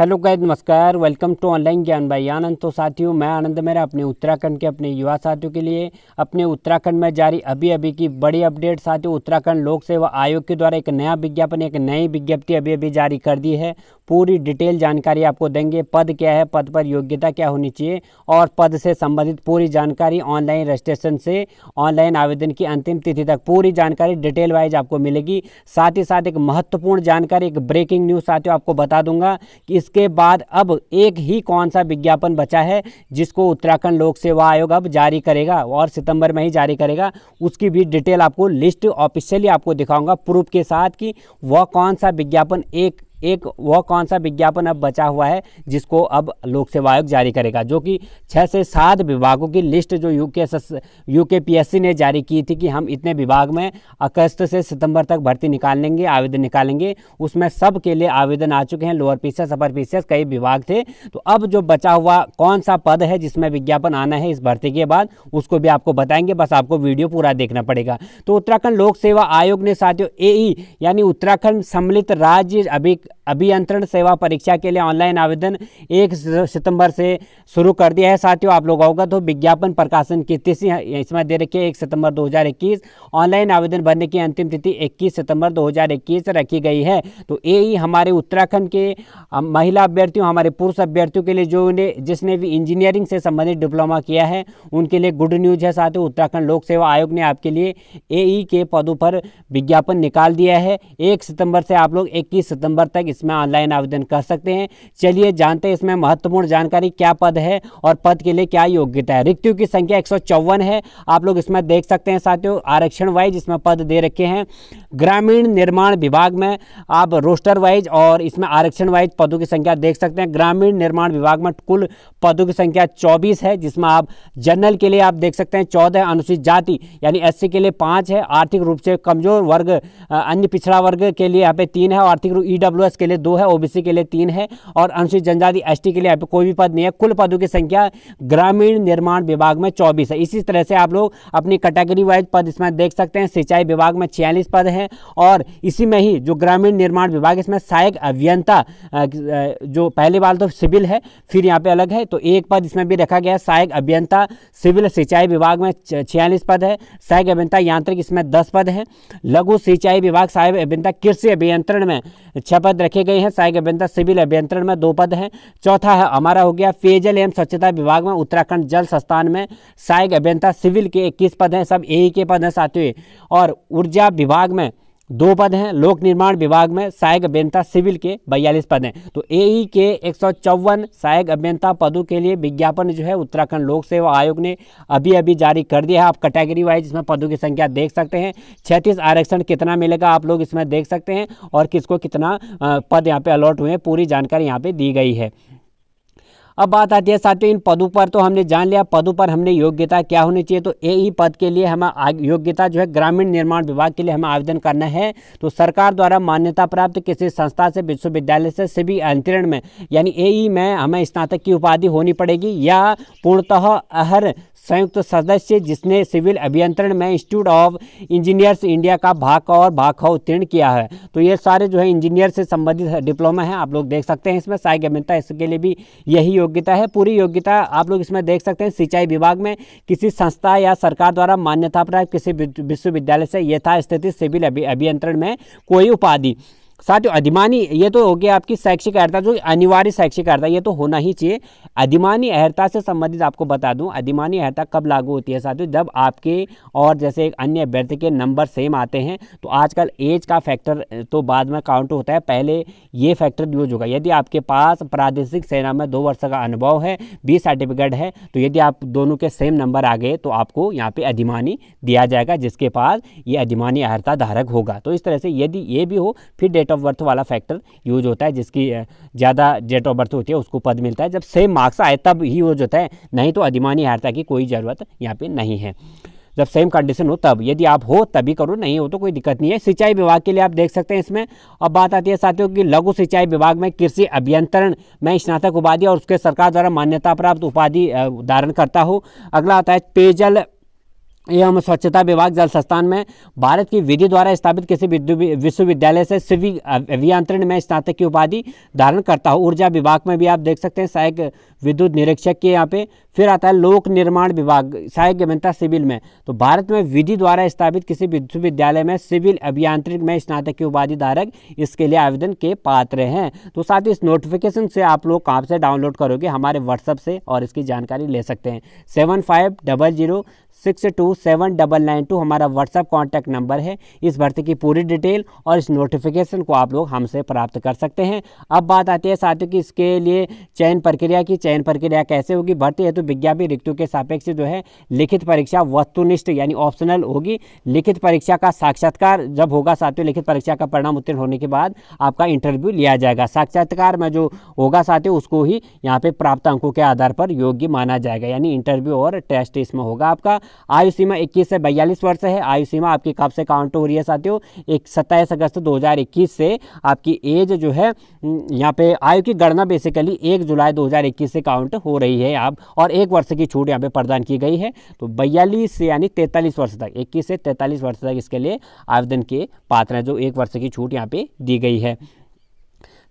hello guys नमस्कार welcome to online Gyan भाई आनंद तो साथियों मैं आनंद मेरा अपने उत्तराखंड के अपने युवा साथियों के लिए अपने उत्तराखंड में जारी अभी अभी की बड़ी अपडेट साथियों उत्तराखंड लोक सेवा आयोग के द्वारा एक नया विज्ञापन एक नई विज्ञप्ति अभी अभी जारी कर दी है पूरी डिटेल जानकारी आपको देंगे पद क्या है पद पर योग्यता क्या होनी चाहिए और पद से संबंधित पूरी जानकारी ऑनलाइन रजिस्ट्रेशन से ऑनलाइन आवेदन की अंतिम तिथि तक पूरी जानकारी डिटेल वाइज आपको मिलेगी साथ ही साथ एक महत्वपूर्ण जानकारी एक ब्रेकिंग न्यूज़ साथियों आपको बता दूंगा कि इसके बाद अब एक ही कौन सा विज्ञापन बचा है जिसको उत्तराखंड लोक सेवा आयोग अब जारी करेगा और सितंबर में ही जारी करेगा उसकी भी डिटेल आपको लिस्ट ऑफिशियली आपको दिखाऊंगा प्रूफ के साथ कि वह कौन सा विज्ञापन एक एक वह कौन सा विज्ञापन अब बचा हुआ है जिसको अब लोक सेवा आयोग जारी करेगा जो कि छः से सात विभागों की लिस्ट जो यू के यू के पी एस सी ने जारी की थी कि हम इतने विभाग में अगस्त से सितंबर तक भर्ती निकाल लेंगे आवेदन निकालेंगे उसमें सब के लिए आवेदन आ चुके हैं लोअर एस अपर पीसेस कई विभाग थे तो अब जो बचा हुआ कौन सा पद है जिसमें विज्ञापन आना है इस भर्ती के बाद उसको भी आपको बताएंगे बस आपको वीडियो पूरा देखना पड़ेगा तो उत्तराखंड लोक सेवा आयोग ने साथियों ए यानी उत्तराखंड सम्मिलित राज्य अभी अभियंत्रण सेवा परीक्षा के लिए ऑनलाइन आवेदन एक सितंबर से शुरू कर दिया है साथियों आप लोग अवगत हो विज्ञापन प्रकाशन की तिथि इसमें दे रखी है एक सितंबर 2021 ऑनलाइन आवेदन भरने की अंतिम तिथि 21 सितंबर 2021 रखी गई है तो यही हमारे उत्तराखंड के महिला अभ्यर्थियों हमारे पुरुष अभ्यर्थियों के लिए जो ने जिसने भी इंजीनियरिंग से संबंधित डिप्लोमा किया है उनके लिए गुड न्यूज़ है साथियों उत्तराखंड लोक सेवा आयोग ने आपके लिए ए के पदों पर विज्ञापन निकाल दिया है एक सितंबर से आप लोग इक्कीस सितंबर तक तक इसमें ऑनलाइन आवेदन कर सकते हैं चलिए जानते हैं इसमें महत्वपूर्ण जानकारी क्या पद है और पद के लिए क्या योग्यता है रिक्तियों की संख्या एक है आप लोग इसमें देख सकते हैं साथियों आरक्षण वाइज इसमें पद दे रखे हैं ग्रामीण निर्माण विभाग में आप रोस्टर वाइज और इसमें आरक्षण वाइज पदों की संख्या देख सकते हैं ग्रामीण निर्माण विभाग में कुल पदों की संख्या 24 है जिसमें आप जनरल के लिए आप देख सकते हैं 14 अनुसूचित जाति यानी एस के लिए पाँच है आर्थिक रूप से कमजोर वर्ग अन्य पिछड़ा वर्ग के लिए यहाँ पे तीन है आर्थिक रूप ई प्लस के लिए दो है ओबीसी के लिए तीन है और अनुसूचित जनजाति एस के लिए कोई भी पद नहीं है कुल पदों की संख्या ग्रामीण निर्माण विभाग में चौबीस है इसी तरह से आप लोग अपनी कैटेगरी वाइज पद इसमें देख सकते हैं सिंचाई विभाग में छियालीस पद हैं और इसी में ही जो ग्रामीण निर्माण विभाग इसमें सहायक अभियंता जो पहले बार तो सिविल है फिर यहाँ पे अलग है तो एक पद इसमें भी रखा गया है सहायक अभियंता सिविल सिंचाई विभाग में छियालीस पद है सहायक अभियंता यांत्रिक इसमें दस पद है लघु सिंचाई विभाग सहायक अभियंता कृषि अभियंत्रण में छह पद रखे गए हैं सहायक अभियंता सिविल अभियंत्रण में दो पद हैं चौथा है हमारा हो गया पेयजल एवं स्वच्छता विभाग में उत्तराखंड जल संस्थान में सहायक अभियंता सिविल के इक्कीस पद हैं सब ए के पद हैं सातवें और ऊर्जा विभाग में दो पद हैं लोक निर्माण विभाग में सहायक अभियंता सिविल के बयालीस पद हैं तो एई e के एक सहायक अभियंता पदों के लिए विज्ञापन जो है उत्तराखंड लोक सेवा आयोग ने अभी अभी जारी कर दिया है आप कैटेगरी वाइज इसमें पदों की संख्या देख सकते हैं छत्तीस आरक्षण कितना मिलेगा आप लोग इसमें देख सकते हैं और किसको कितना पद यहाँ पर अलॉट हुए हैं पूरी जानकारी यहाँ पर दी गई है अब बात आती है साथियों इन पदों पर तो हमने जान लिया पदों पर हमने योग्यता क्या होनी चाहिए तो ए ही e पद के लिए हमें योग्यता जो है ग्रामीण निर्माण विभाग के लिए हमें आवेदन करना है तो सरकार द्वारा मान्यता प्राप्त किसी संस्था से विश्वविद्यालय से सभी अंतरण में यानी ए e में हमें स्नातक की उपाधि होनी पड़ेगी या पूर्णतः अहर संयुक्त सदस्य जिसने सिविल अभियंत्रण में इंस्टीट्यूट ऑफ इंजीनियर्स इंडिया का भाग और भाग उत्तीर्ण किया है तो ये सारे जो है इंजीनियर से संबंधित डिप्लोमा है आप लोग देख सकते हैं इसमें सहायक अभियंता इसके लिए भी यही योग्यता है पूरी योग्यता आप लोग इसमें देख सकते हैं सिंचाई विभाग में किसी संस्था या सरकार द्वारा मान्यता प्राप्त किसी विश्वविद्यालय से यथास्थिति सिविल अभियंत्रण में कोई उपाधि साथ ही अधिमानी ये तो हो गया आपकी शैक्षिक अहर्ता जो अनिवार्य शैक्षिक अहर्ता ये तो होना ही चाहिए अधिमानी अहर्ता से संबंधित आपको बता दूं अधिमानी अहर्ता कब लागू होती है साथियों जब आपके और जैसे एक अन्य अभ्यर्थी के नंबर सेम आते हैं तो आजकल एज का फैक्टर तो बाद में काउंट होता है पहले ये फैक्टर यूज होगा यदि आपके पास प्रादेशिक सेना में दो वर्ष का अनुभव है बी सर्टिफिकेट है तो यदि आप दोनों के सेम नंबर आ गए तो आपको यहाँ पर अधिमानी दिया जाएगा जिसके पास ये अधिमानी अहर्ता धारक होगा तो इस तरह से यदि ये भी हो फिर डेट डेट ऑफ बर्थ वाला फैक्टर यूज होता है जिसकी ज़्यादा डेट ऑफ बर्थ होती है उसको पद मिलता है जब सेम मार्क्स आए तब ही यूज होता है नहीं तो अधिमानी हारता की कोई ज़रूरत यहाँ पर नहीं है जब सेम कंडीशन हो तब यदि आप हो तभी करो नहीं हो तो कोई दिक्कत नहीं है सिंचाई विभाग के लिए आप देख सकते हैं इसमें अब बात आती है साथियों की लघु सिंचाई विभाग में कृषि अभियंत्रण में स्नातक उपाधि और उसके सरकार द्वारा मान्यता प्राप्त उपाधि धारण करता हो अगला आता है पेयजल एवं स्वच्छता विभाग जल संस्थान में भारत की विधि द्वारा स्थापित किसी विश्वविद्यालय से सिविल अभियंत्रण में स्नातक की उपाधि धारण करता हूँ ऊर्जा विभाग में भी आप देख सकते हैं सहायक विद्युत निरीक्षक के यहाँ पे फिर आता है लोक निर्माण विभाग सहायक अभियंता सिविल में तो भारत में विधि द्वारा स्थापित किसी विश्वविद्यालय में सिविल अभियांत्रिक में स्नातक की उपाधि धारक इसके लिए आवेदन के पात्र हैं तो साथ ही इस नोटिफिकेशन से आप लोग कहाँ से डाउनलोड करोगे हमारे व्हाट्सअप से और इसकी जानकारी ले सकते हैं seven five double zero six two seven double nine two हमारा व्हाट्सअप कॉन्टैक्ट नंबर है इस भर्ती की पूरी डिटेल और इस नोटिफिकेशन को आप लोग हमसे प्राप्त कर सकते हैं अब बात आती है साथियों की इसके लिए चयन प्रक्रिया की चयन चयन प्रक्रिया कैसे होगी भर्ती हेतु तो विज्ञापी रिक्तों के सापेक्ष जो है लिखित परीक्षा वस्तुनिष्ठ यानी ऑप्शनल होगी लिखित परीक्षा का साक्षात्कार जब होगा साथियों लिखित परीक्षा का परिणाम उत्तीर्ण होने के बाद आपका इंटरव्यू लिया जाएगा साक्षात्कार में जो होगा साथियों उसको ही यहाँ पे प्राप्त अंकों के आधार पर योग्य माना जाएगा यानी इंटरव्यू और टेस्ट इसमें होगा आपका आयु सीमा इक्कीस से बयालीस वर्ष है आयु सीमा आपकी कब से काउंट हो रही है साथियों एक सत्ताईस अगस्त दो से आपकी एज जो है हम्म, यहाँ पे आयु की गणना बेसिकली एक जुलाई दो से से काउंट हो रही है आप और एक वर्ष की छूट यहाँ पे प्रदान की गई है तो बयालीस यानी तैंतालीस वर्ष तक इक्कीस से तैंतालीस वर्ष तक इसके लिए आवेदन के पात्र हैं जो एक वर्ष की छूट यहाँ पे दी गई है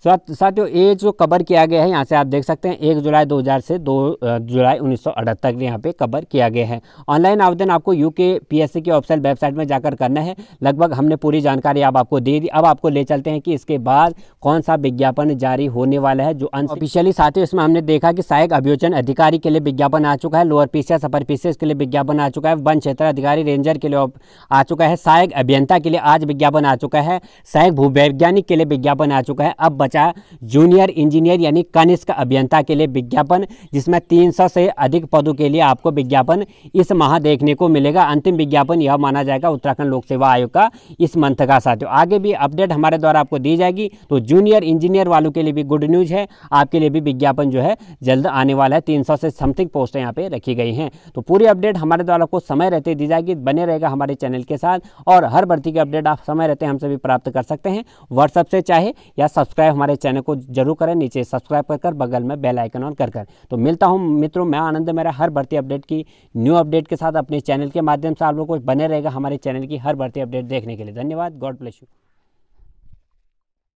साथियों ये जो कवर किया गया है यहाँ से आप देख सकते हैं एक जुलाई 2000 से दो जुलाई उन्नीस तक यहाँ पे कवर किया गया है ऑनलाइन आवेदन आपको यू के की ऑफिसियल वेबसाइट में जाकर करना है लगभग हमने पूरी जानकारी अब आप आपको दे दी अब आपको ले चलते हैं कि इसके बाद कौन सा विज्ञापन जारी होने वाला है जो ऑफिशियली साथियों इसमें हमने देखा कि सहायक अभियोजन अधिकारी के लिए विज्ञापन आ चुका है लोअर पीसीएस अपर पीसीएस के लिए विज्ञापन आ चुका है वन क्षेत्र अधिकारी रेंजर के लिए आ चुका है सहायक अभियंता के लिए आज विज्ञापन आ चुका है सहायक भूवैज्ञानिक के लिए विज्ञापन आ चुका है अब बचा जूनियर इंजीनियर यानी कनिष्क अभियंता के लिए विज्ञापन जिसमें तीन से अधिक पदों के लिए आपको विज्ञापन इस माह देखने को मिलेगा अंतिम विज्ञापन यह माना जाएगा उत्तराखंड लोक सेवा आयोग का इस मंथ का साथियों आगे भी अपडेट हमारे द्वारा आपको दी जाएगी तो जूनियर इंजीनियर वालों के लिए भी गुड न्यूज़ है आपके लिए भी विज्ञापन जो है जल्द आने वाला है तीन से समथिंग पोस्ट यहाँ पे रखी गई हैं तो पूरी अपडेट हमारे द्वारा आपको समय रहते दी जाएगी बने रहेगा हमारे चैनल के साथ और हर भर्ती की अपडेट आप समय रहते हमसे भी प्राप्त कर सकते हैं व्हाट्सअप से चाहे या सब्सक्राइब हमारे चैनल को जरूर करें नीचे सब्सक्राइब कर कर बगल में बेल आइकन ऑन कर कर तो मिलता हूँ मित्रों मैं आनंद मेरा हर भर्ती अपडेट की न्यू अपडेट के साथ अपने चैनल के माध्यम से आप लोग को बने रहेगा हमारे चैनल की हर भर्ती अपडेट देखने के लिए धन्यवाद गॉड ब्लेस यू